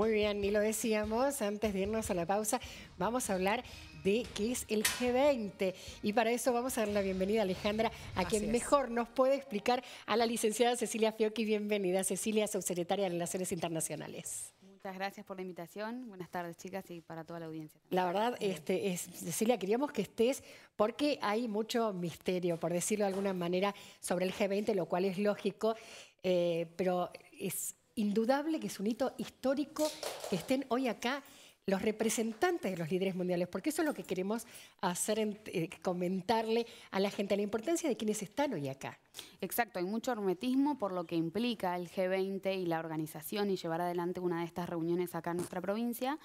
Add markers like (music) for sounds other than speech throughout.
Muy bien, y lo decíamos antes de irnos a la pausa, vamos a hablar de qué es el G20. Y para eso vamos a dar la bienvenida a Alejandra, a quien mejor nos puede explicar a la licenciada Cecilia Fiocchi. Bienvenida, Cecilia, subsecretaria de Relaciones Internacionales. Muchas gracias por la invitación. Buenas tardes, chicas, y para toda la audiencia. La verdad, este, es, Cecilia, queríamos que estés porque hay mucho misterio, por decirlo de alguna manera, sobre el G20, lo cual es lógico, eh, pero es indudable que es un hito histórico que estén hoy acá los representantes de los líderes mundiales, porque eso es lo que queremos hacer, eh, comentarle a la gente, la importancia de quienes están hoy acá. Exacto, hay mucho hermetismo por lo que implica el G20 y la organización y llevar adelante una de estas reuniones acá en nuestra provincia.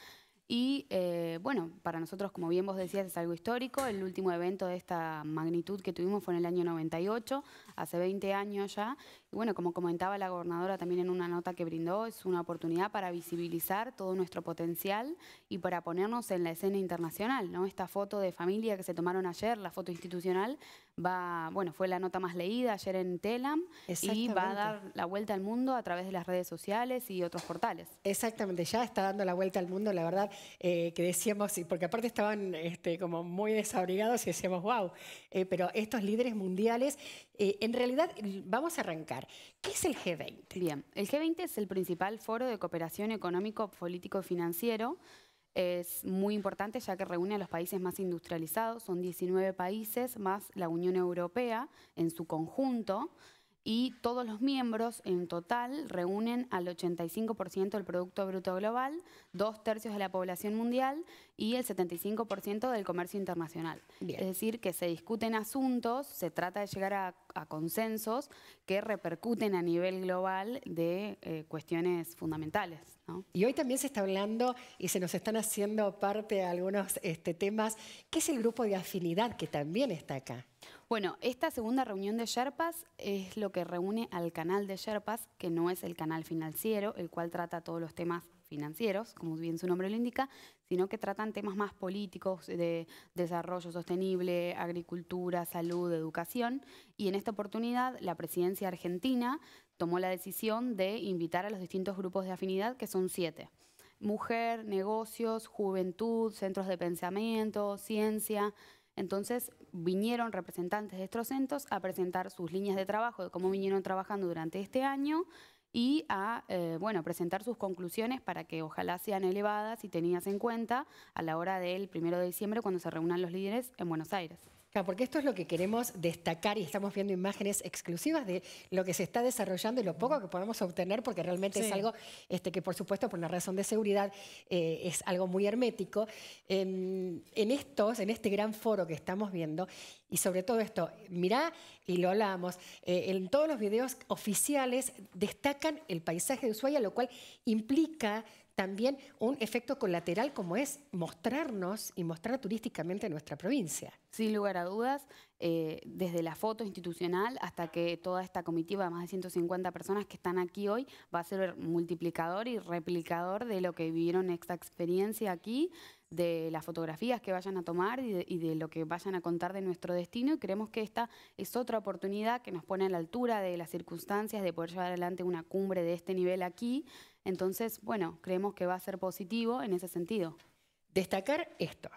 Y eh, bueno, para nosotros, como bien vos decías, es algo histórico. El último evento de esta magnitud que tuvimos fue en el año 98 hace 20 años ya. Y bueno, como comentaba la gobernadora también en una nota que brindó, es una oportunidad para visibilizar todo nuestro potencial y para ponernos en la escena internacional. ¿no? Esta foto de familia que se tomaron ayer, la foto institucional, va, bueno, fue la nota más leída ayer en Telam y va a dar la vuelta al mundo a través de las redes sociales y otros portales. Exactamente, ya está dando la vuelta al mundo, la verdad, eh, que decíamos, porque aparte estaban este, como muy desabrigados y decíamos, wow, eh, pero estos líderes mundiales... Eh, en realidad, vamos a arrancar. ¿Qué es el G20? Bien, el G20 es el principal foro de cooperación económico, político y financiero. Es muy importante ya que reúne a los países más industrializados, son 19 países más la Unión Europea en su conjunto y todos los miembros en total reúnen al 85% del Producto Bruto Global, dos tercios de la población mundial y el 75% del comercio internacional. Es decir, que se discuten asuntos, se trata de llegar a, consensos que repercuten a nivel global de eh, cuestiones fundamentales. Y hoy también se está hablando y se nos están haciendo parte algunos este, temas, ¿qué es el grupo de afinidad que también está acá. Bueno, esta segunda reunión de Sherpas es lo que reúne al canal de Sherpas, que no es el canal financiero, el cual trata todos los temas financieros, como bien su nombre lo indica, sino que tratan temas más políticos de desarrollo sostenible, agricultura, salud, educación. Y en esta oportunidad la presidencia argentina tomó la decisión de invitar a los distintos grupos de afinidad, que son siete. Mujer, negocios, juventud, centros de pensamiento, ciencia, entonces vinieron representantes de estos centros a presentar sus líneas de trabajo, de cómo vinieron trabajando durante este año y a eh, bueno, presentar sus conclusiones para que ojalá sean elevadas y tenidas en cuenta a la hora del 1 de diciembre cuando se reúnan los líderes en Buenos Aires porque esto es lo que queremos destacar y estamos viendo imágenes exclusivas de lo que se está desarrollando y lo poco que podemos obtener, porque realmente es algo este, que, por supuesto, por una razón de seguridad, eh, es algo muy hermético. en estos, en este gran foro que estamos viendo, y sobre todo esto, mirá, y lo hablamos, eh, en todos los videos oficiales destacan el paisaje de Ushuaia, lo cual implica también un efecto colateral como es mostrarnos y mostrar turísticamente nuestra provincia. Sin lugar a dudas, eh, desde la foto institucional hasta que toda esta comitiva de más de 150 personas que están aquí hoy va a ser multiplicador y replicador de lo que vivieron esta experiencia aquí de las fotografías que vayan a tomar y de, lo que vayan a contar de nuestro destino y creemos que esta es otra oportunidad que nos pone a la altura de las circunstancias de poder llevar adelante una cumbre de este nivel aquí. Entonces, bueno, creemos que va a ser positivo en ese sentido. Destacar esto.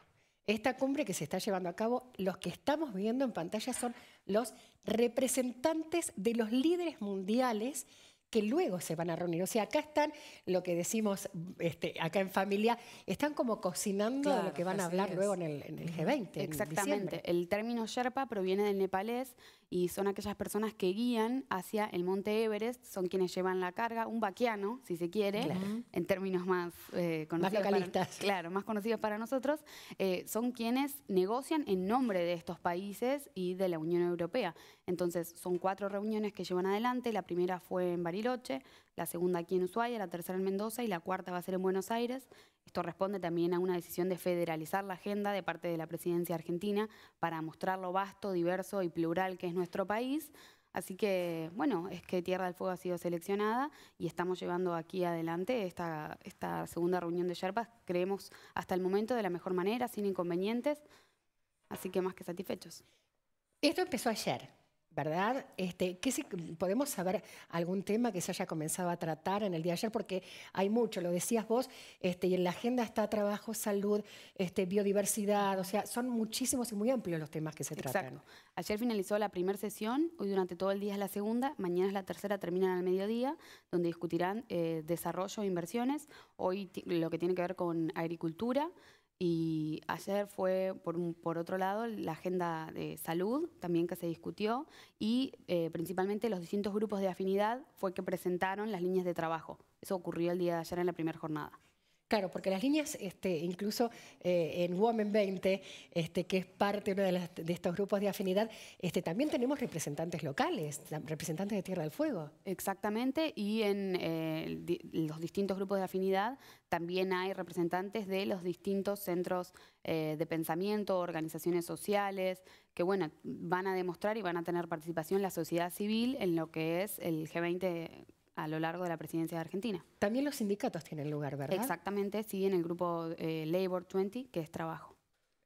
Esta cumbre que se está llevando a cabo, los que estamos viendo en pantalla son los representantes de los líderes mundiales que luego se van a reunir. O sea, acá están lo que decimos este, acá en familia, están como cocinando lo que van a hablar luego en el, en el G20. Exactamente. el término Sherpa proviene del nepalés y son aquellas personas que guían hacia el monte Everest, son quienes llevan la carga, un vaquiano, si se quiere, en términos más eh, conocidos. claro, más conocidos para nosotros, eh, son quienes negocian en nombre de estos países y de la Unión Europea. Entonces, son cuatro reuniones que llevan adelante, la primera fue en Bariloche, la segunda aquí en Ushuaia, la tercera en Mendoza y la cuarta va a ser en Buenos Aires. Esto responde también a una decisión de federalizar la agenda de parte de la presidencia argentina para mostrar lo vasto, diverso y plural que es nuestro país. Así que, bueno, es que Tierra del Fuego ha sido seleccionada y estamos llevando aquí adelante esta, segunda reunión de Sherpas, creemos hasta el momento de la mejor manera, sin inconvenientes, así que más que satisfechos. Esto empezó ayer. ¿Verdad? Este, ¿qué ¿Podemos saber algún tema que se haya comenzado a tratar en el día de ayer? Porque hay mucho, lo decías vos, este, y en la agenda está trabajo, salud, este, biodiversidad, o sea, son muchísimos y muy amplios los temas que se tratan. Ayer finalizó la primera sesión, hoy durante todo el día es la segunda, mañana es la tercera, terminan al mediodía, donde discutirán eh, desarrollo e inversiones, hoy lo que tiene que ver con agricultura, y ayer fue, por, por, otro lado, la agenda de salud también que se discutió y eh, principalmente los distintos grupos de afinidad fue que presentaron las líneas de trabajo. Eso ocurrió el día de ayer en la primera jornada. Claro, porque las líneas, este, incluso eh, en Women 20, este, que es parte de, las, de, estos grupos de afinidad, este, también tenemos representantes locales, representantes de Tierra del Fuego. Exactamente, y en eh, los distintos grupos de afinidad también hay representantes de los distintos centros eh, de pensamiento, organizaciones sociales, que bueno, van a demostrar y van a tener participación la sociedad civil en lo que es el G20 a lo largo de la presidencia de Argentina. También los sindicatos tienen lugar, ¿verdad? Exactamente, sí, en el grupo eh, Labor 20, que es trabajo.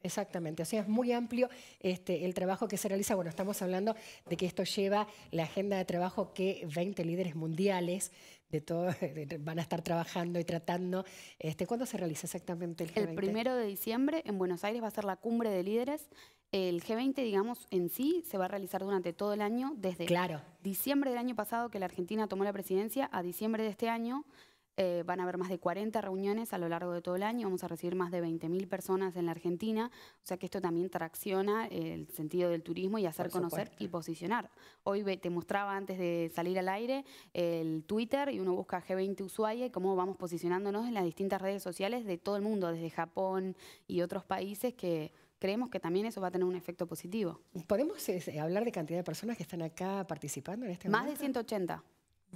Exactamente, o sea, es muy amplio este, el trabajo que se realiza. Bueno, estamos hablando de que esto lleva la agenda de trabajo que 20 líderes mundiales de (laughs) van a estar trabajando y tratando. Este, ¿Cuándo se realiza exactamente el g El primero de diciembre en Buenos Aires va a ser la cumbre de líderes el G20, digamos, en sí se va a realizar durante todo el año, desde diciembre del año pasado que la Argentina tomó la presidencia a diciembre de este año. Eh, van a haber más de 40 reuniones a lo largo de todo el año, vamos a recibir más de 20.000 personas en la Argentina, o sea que esto también tracciona el sentido del turismo y hacer conocer y posicionar. Hoy te mostraba antes de salir al aire el Twitter y uno busca G20 Ushuaia y cómo vamos posicionándonos en las distintas redes sociales de todo el mundo, desde Japón y otros países que creemos que también eso va a tener un efecto positivo. ¿Podemos eh, hablar de cantidad de personas que están acá participando en este Más momento? Más de 180.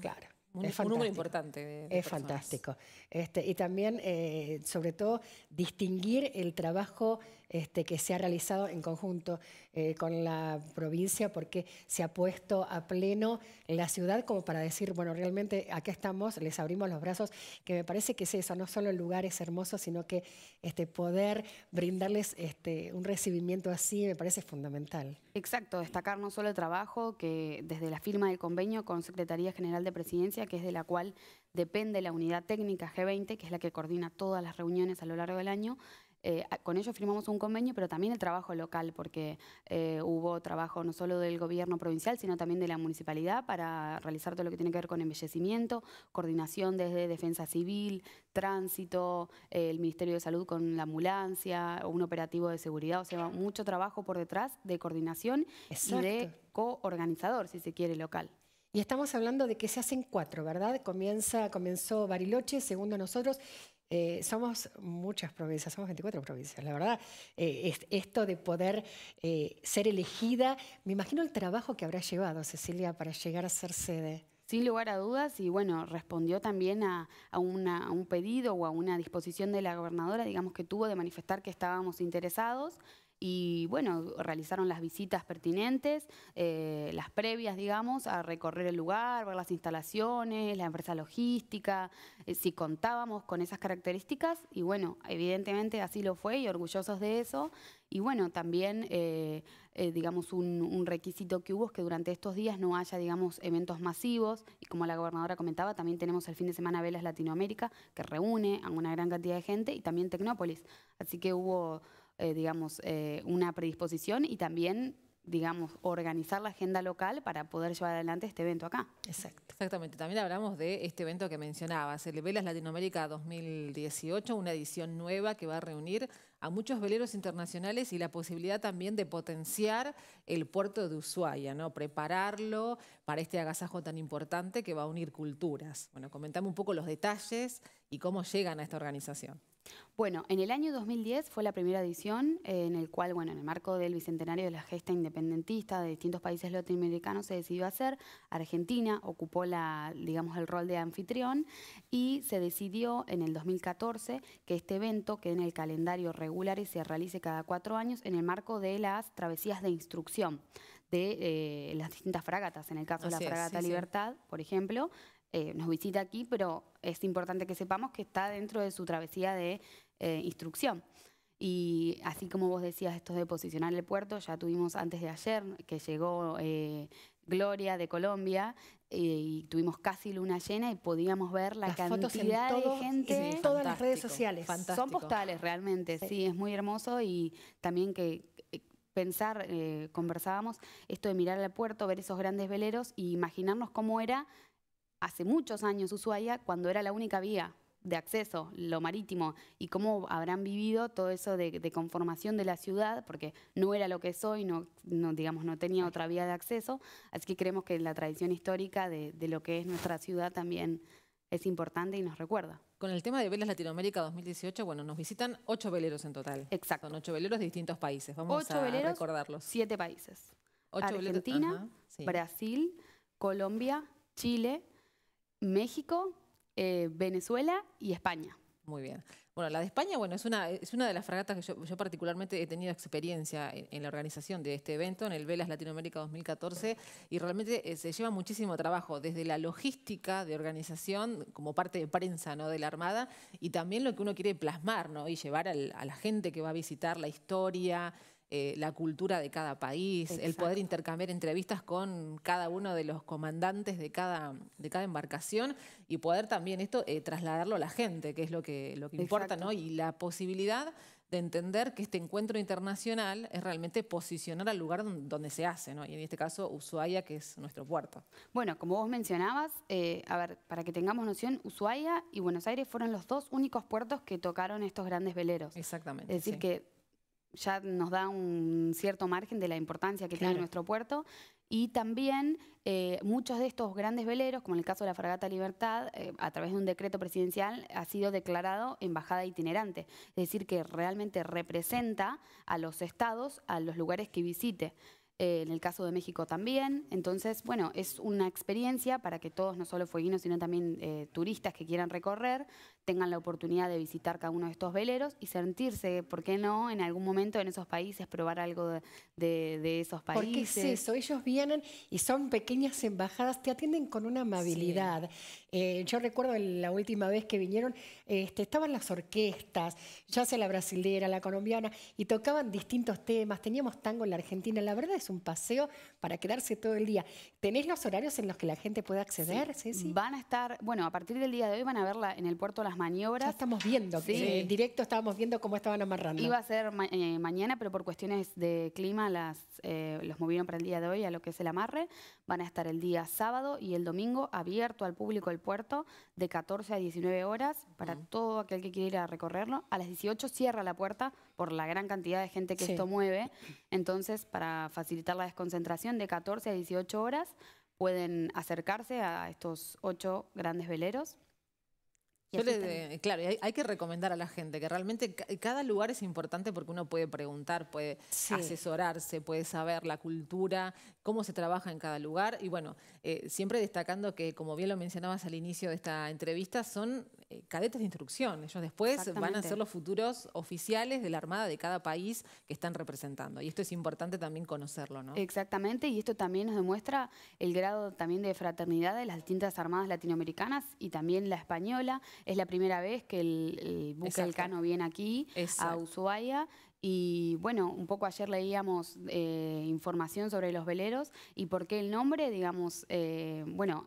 Claro. Un, número importante. De, es fantástico. Este, y también, eh, sobre todo, distinguir el trabajo este, que se ha realizado en conjunto eh, con la provincia porque se ha puesto a pleno la ciudad como para decir, bueno, realmente acá estamos, les abrimos los brazos, que me parece que es eso, no solo lugares hermosos, sino que este, poder brindarles este, un recibimiento así me parece fundamental. Exacto, destacar no solo el trabajo que desde la firma del convenio con Secretaría General de Presidencia, que es de la cual depende la unidad técnica G20, que es la que coordina todas las reuniones a lo largo del año, eh, con ello firmamos un convenio, pero también el trabajo local, porque eh, hubo trabajo no solo del gobierno provincial, sino también de la municipalidad para realizar todo lo que tiene que ver con embellecimiento, coordinación desde defensa civil, tránsito, eh, el Ministerio de Salud con la ambulancia, un operativo de seguridad, o sea, mucho trabajo por detrás de coordinación y de coorganizador, si se quiere, local. Y estamos hablando de que se hacen cuatro, ¿verdad? Comienza, comenzó Bariloche, segundo nosotros, eh, somos muchas provincias, somos 24 provincias, la verdad. Eh, esto de poder eh, ser elegida, me imagino el trabajo que habrá llevado Cecilia para llegar a ser sede. Sin lugar a dudas, y bueno, respondió también a, a, un pedido o a una disposición de la gobernadora, digamos, que tuvo de manifestar que estábamos interesados y bueno, realizaron las visitas pertinentes, eh, las previas, digamos, a recorrer el lugar, ver las instalaciones, la empresa logística, eh, si contábamos con esas características y bueno, evidentemente así lo fue y orgullosos de eso. Y bueno, también, eh, digamos, un, un, requisito que hubo es que durante estos días no haya, digamos, eventos masivos y como la gobernadora comentaba, también tenemos el fin de semana Velas Latinoamérica que reúne a una gran cantidad de gente y también Tecnópolis. Así que hubo eh, digamos, eh, una predisposición y también digamos, organizar la agenda local para poder llevar adelante este evento acá. Exacto. Exactamente. También hablamos de este evento que mencionabas, el Velas Latinoamérica 2018, una edición nueva que va a reunir a muchos veleros internacionales y la posibilidad también de potenciar el puerto de Ushuaia, ¿no? Prepararlo para este agasajo tan importante que va a unir culturas. Bueno, comentame un poco los detalles y cómo llegan a esta organización. Bueno, en el año 2010 fue la primera edición eh, en el cual, bueno, en el marco del bicentenario de la gesta independentista de distintos países latinoamericanos se decidió hacer. Argentina ocupó la, digamos, el rol de anfitrión y se decidió en el 2014 que este evento quede en el calendario regular y se realice cada cuatro años en el marco de las travesías de instrucción de eh, las distintas fragatas, en el caso de la fragata Libertad, por ejemplo, eh, nos visita aquí, pero es importante que sepamos que está dentro de su travesía de eh, instrucción. Y así como vos decías, esto de posicionar el puerto, ya tuvimos antes de ayer que llegó eh, Gloria de Colombia y tuvimos casi luna llena y podíamos ver la cantidad de gente. En todas las redes sociales. Son postales realmente, sí. es muy hermoso y también que pensar, conversábamos, esto de mirar el puerto, ver esos grandes veleros e imaginarnos cómo era hace muchos años Ushuaia cuando era la única vía de acceso, lo marítimo, y cómo habrán vivido todo eso de, conformación de la ciudad, porque no era lo que es hoy, no, digamos, no tenía otra vía de acceso, así que creemos que la tradición histórica de, lo que es nuestra ciudad también es importante y nos recuerda. Con el tema de Velas Latinoamérica 2018, bueno, nos visitan ocho veleros en total. Exacto. Son ocho veleros de distintos países, vamos ocho a veleros, recordarlos. siete países. Argentina, Brasil, Colombia, Chile, México, eh, Venezuela y España. Muy bien. Bueno, la de España, bueno, es una, es una de las fragatas que yo, particularmente he tenido experiencia en, la organización de este evento, en el Velas Latinoamérica 2014, y realmente eh, se lleva muchísimo trabajo, desde la logística de organización, como parte de prensa ¿no? de la Armada, y también lo que uno quiere plasmar ¿no? y llevar a la gente que va a visitar la historia, eh, la cultura de cada país, el poder intercambiar entrevistas con cada uno de los comandantes de cada, de cada embarcación y poder también esto eh, trasladarlo a la gente, que es lo que, lo que importa, ¿no? Y la posibilidad de entender que este encuentro internacional es realmente posicionar al lugar donde se hace, ¿no? y en este caso Ushuaia, que es nuestro puerto. Bueno, como vos mencionabas, eh, a ver, para que tengamos noción, Ushuaia y Buenos Aires fueron los dos únicos puertos que tocaron estos grandes veleros. Exactamente. Es decir, que ya nos da un cierto margen de la importancia que tiene nuestro puerto. Y también eh, muchos de estos grandes veleros, como en el caso de la Fragata Libertad, eh, a través de un decreto presidencial ha sido declarado embajada itinerante, es decir, que realmente representa a los estados, a los lugares que visite. Eh, en el caso de México también. Entonces, bueno, es una experiencia para que todos, no solo fueguinos, sino también turistas que quieran recorrer, tengan la oportunidad de visitar cada uno de estos veleros y sentirse, ¿por qué no?, en algún momento en esos países, probar algo de, esos países. Porque es eso, ellos vienen y son pequeñas embajadas, te atienden con una amabilidad. Eh, yo recuerdo la última vez que vinieron, este, estaban las orquestas, ya sea la brasilera, la colombiana, y tocaban distintos temas, teníamos tango en la Argentina, la verdad es un paseo para quedarse todo el día. Tenéis los horarios en los que la gente puede acceder? Sí. Sí, van a estar, bueno, a partir del día de hoy van a verla en el puerto Las maniobras. Ya estamos viendo, en eh, directo estábamos viendo cómo estaban amarrando. Iba a ser eh, mañana, pero por cuestiones de clima las, eh, los movieron para el día de hoy a lo que es el amarre. Van a estar el día sábado y el domingo abierto al público el puerto de 14 a 19 horas para todo aquel que quiera ir a recorrerlo. A las 18 cierra la puerta por la gran cantidad de gente que esto mueve. Entonces, para facilitar la desconcentración de 14 a 18 horas, pueden acercarse a estos ocho grandes veleros claro, hay, que recomendar a la gente que realmente cada lugar es importante porque uno puede preguntar, puede asesorarse, puede saber la cultura, cómo se trabaja en cada lugar. Y bueno, eh, siempre destacando que, como bien lo mencionabas al inicio de esta entrevista, son eh, cadetes de instrucción. Ellos después van a ser los futuros oficiales de la Armada de cada país que están representando. Y esto es importante también conocerlo, ¿no? Exactamente, y esto también nos demuestra el grado también de fraternidad de las distintas armadas latinoamericanas y también la española. Es la primera vez que el, buque alcano viene aquí a Ushuaia y bueno, un poco ayer leíamos eh, información sobre los veleros y por qué el nombre, digamos, eh, bueno,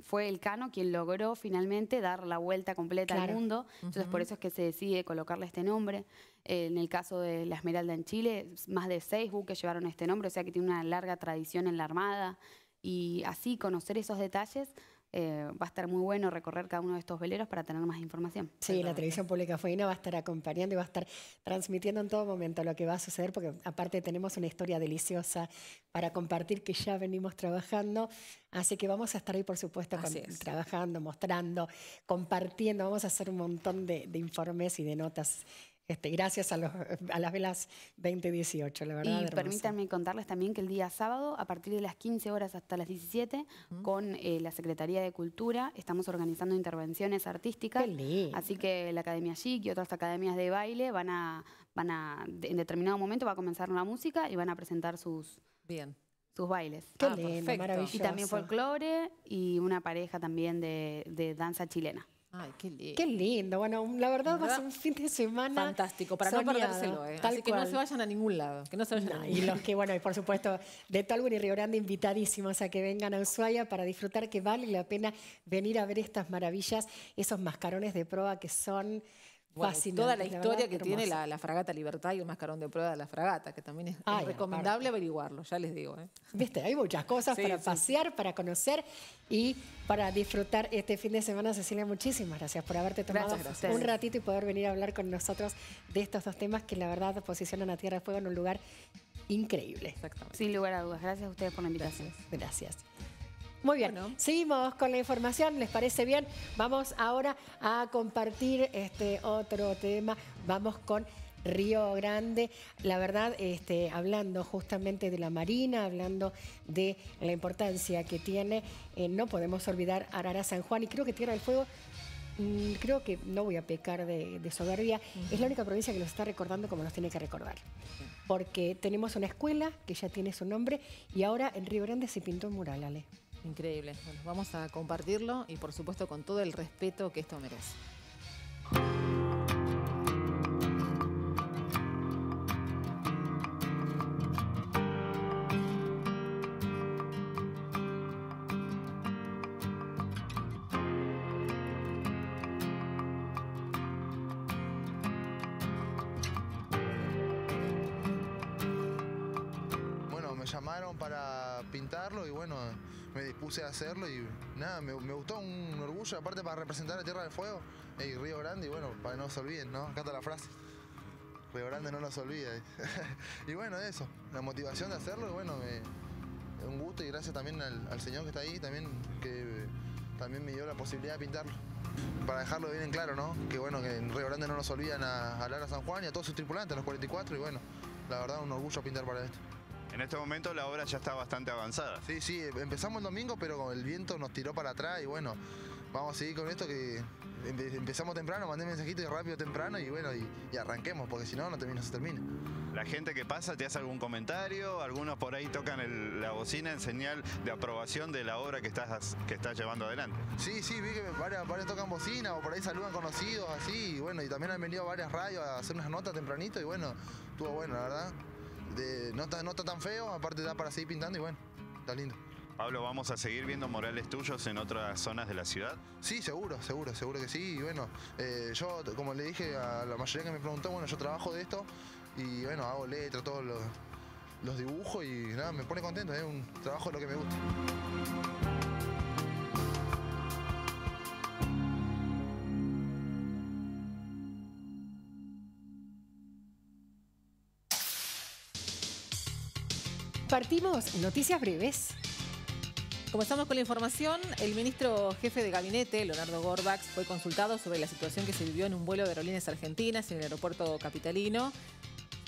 fue el Cano quien logró finalmente dar la vuelta completa al mundo. Entonces, por eso es que se decide colocarle este nombre. Eh, en el caso de la Esmeralda en Chile, más de seis buques llevaron este nombre, o sea que tiene una larga tradición en la Armada. Y así conocer esos detalles eh, va a estar muy bueno recorrer cada uno de estos veleros para tener más información. Sí, la televisión pública fueina va a estar acompañando y va a estar transmitiendo en todo momento lo que va a suceder, porque aparte tenemos una historia deliciosa para compartir que ya venimos trabajando. Así que vamos a estar ahí, por supuesto, trabajando, mostrando, compartiendo. Vamos a hacer un montón de informes y de notas este, gracias a, las velas 2018, la verdad. Y permítanme contarles también que el día sábado, a partir de las 15 horas hasta las 17, con eh, la Secretaría de Cultura, estamos organizando intervenciones artísticas. Así que la Academia Chic y otras academias de baile van a, van en determinado momento va a comenzar una música y van a presentar sus... sus bailes. Qué ah, lindo, maravilloso. Y también folclore y una pareja también de danza chilena. Ay, qué lindo. Qué lindo. Bueno, la verdad, va a ser un fin de semana. Fantástico, para no perdérselo. ¿eh? que no se vayan a ningún lado. Que no y los que, bueno, y por supuesto, de Talgo y Río Grande invitadísimos a que vengan a Ushuaia para disfrutar que vale la pena venir a ver estas maravillas, esos mascarones de proa que son bueno, toda la historia que, tiene la, Fragata Libertad y el mascarón de prueba de la Fragata, que también es recomendable averiguarlo, ya les digo. ¿eh? Viste, hay muchas cosas para pasear, para conocer y para disfrutar este fin de semana. Cecilia, muchísimas gracias por haberte tomado un ratito y poder venir a hablar con nosotros de estos dos temas que la verdad posicionan a Tierra de Fuego en un lugar increíble. Exactamente. Sin lugar a dudas. Gracias a ustedes por la invitación. gracias. Muy bien, seguimos con la información, ¿les parece bien? Vamos ahora a compartir este otro tema, vamos con Río Grande. La verdad, este, hablando justamente de la Marina, hablando de la importancia que tiene, eh, no podemos olvidar Arara San Juan y creo que Tierra del Fuego mm, creo que no voy a pecar de, soberbia, es la única provincia que nos está recordando como nos tiene que recordar. Porque tenemos una escuela que ya tiene su nombre y ahora en Río Grande se pintó un mural, Ale. Increíble. Bueno, vamos a compartirlo y por supuesto con todo el respeto que esto merece. Bueno, me llamaron para pintarlo y bueno, me dispuse a hacerlo y nada, me, gustó un orgullo, aparte para representar a Tierra del Fuego y Río Grande, y bueno, para que no se olviden, ¿no? Acá está la frase. Río Grande no nos olvida. Eh. (laughs) y bueno, eso, la motivación de hacerlo, y bueno, un gusto y gracias también al, señor que está ahí, también, que también me dio la posibilidad de pintarlo. Para dejarlo bien en claro, ¿no? Que bueno, que en Río Grande no nos olvidan a, a Lara San Juan y a todos sus tripulantes, a los 44, y bueno, la verdad un orgullo pintar para esto. En este momento la obra ya está bastante avanzada. Sí, sí, empezamos el domingo, pero el viento nos tiró para atrás y bueno, vamos a seguir con esto que empezamos temprano, mandé mensajitos rápido temprano y bueno, y, arranquemos, porque si no, no, termina, se termina. La gente que pasa te hace algún comentario, algunos por ahí tocan la bocina en señal de aprobación de la obra que estás, que estás llevando adelante. Sí, sí, vi que varios, tocan bocina o por ahí saludan conocidos, así, y bueno, y también han venido varias radios a hacer unas notas tempranito y bueno, estuvo bueno, la verdad no, está, tan feo, aparte da para seguir pintando y bueno, está lindo. Pablo, ¿vamos a seguir viendo Morales tuyos en otras zonas de la ciudad? Sí, seguro, seguro, seguro que sí. Y bueno, eh, yo, como le dije a la mayoría que me preguntó, bueno, yo trabajo de esto y bueno, hago letras, todos los, dibujos y nada, me pone contento, es un trabajo de lo que me gusta. partimos noticias breves. Comenzamos con la información. El ministro jefe de gabinete, Leonardo Gorbax, fue consultado sobre la situación que se vivió en un vuelo de aerolíneas argentinas en el aeropuerto capitalino.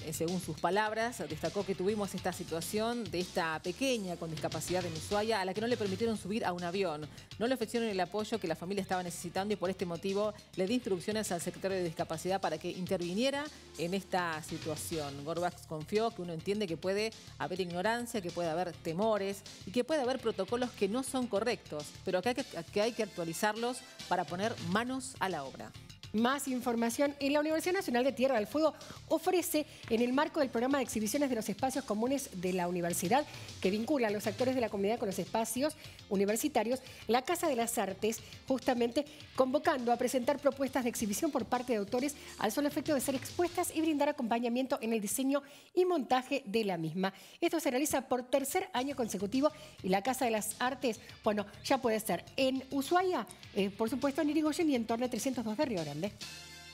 Eh, según sus palabras, destacó que tuvimos esta situación de esta pequeña con discapacidad de Ushuaia a la que no le permitieron subir a un avión. No le ofrecieron el apoyo que la familia estaba necesitando y por este motivo le di instrucciones al secretario de Discapacidad para que interviniera en esta situación. Gorbax confió que uno entiende que puede haber ignorancia, que puede haber temores y que puede haber protocolos que no son correctos, pero que, hay que actualizarlos para poner manos a la obra. Más información en la Universidad Nacional de Tierra del Fuego ofrece en el marco del programa de exhibiciones de los espacios comunes de la universidad que vincula a los actores de la comunidad con los espacios universitarios, la Casa de las Artes justamente convocando a presentar propuestas de exhibición por parte de autores al solo efecto de ser expuestas y brindar acompañamiento en el diseño y montaje de la misma. Esto se realiza por tercer año consecutivo y la Casa de las Artes, bueno, ya puede ser en Ushuaia, eh, por supuesto en Irigoyen y en torno a 302 de Río Grande.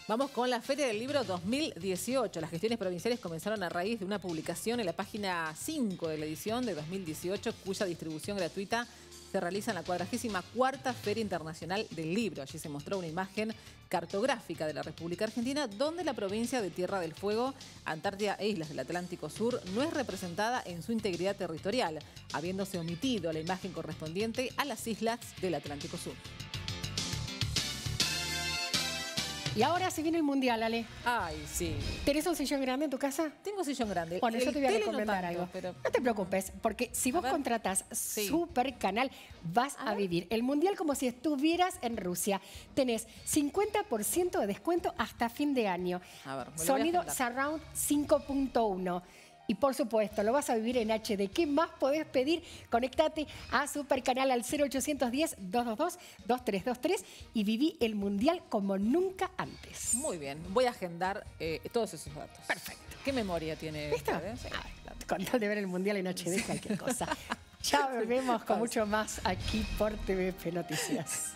Vamos con la Feria del Libro 2018. Las gestiones provinciales comenzaron a raíz de una publicación en la página 5 de la edición de 2018, cuya distribución gratuita se realiza en la 44 Feria Internacional del Libro. Allí se mostró una imagen cartográfica de la República Argentina, donde la provincia de Tierra del Fuego, Antártida e Islas del Atlántico Sur no es representada en su integridad territorial, habiéndose omitido la imagen correspondiente a las islas del Atlántico Sur. Y ahora se viene el mundial, Ale. Ay, sí. ¿Tenés un sillón grande en tu casa? Tengo un sillón grande. Bueno, yo te voy a recomendar algo. No te preocupes, porque si vos contratas Super Canal, vas a, vivir el mundial como si estuvieras en Rusia. Tenés 50% de descuento hasta fin de año. A ver, Sonido Surround 5.1. Y por supuesto, lo vas a vivir en HD. ¿Qué más podés pedir? Conectate a Supercanal al 0810-222-2323 y viví el Mundial como nunca antes. Muy bien, voy a agendar eh, todos esos datos. Perfecto. ¿Qué memoria tiene? ¿Listo? Eh? con tal de ver el Mundial en HD, cualquier cosa. (laughs) ya volvemos con mucho más aquí por TVP Noticias.